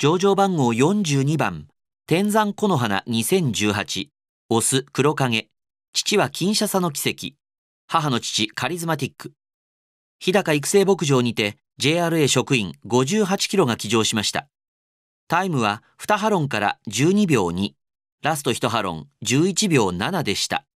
上場番号42番、天山木の花2018、オス黒影、父は金車差の奇跡、母の父カリズマティック。日高育成牧場にて JRA 職員58キロが起乗しました。タイムは2ハロンから12秒2、ラスト1ハロン11秒7でした。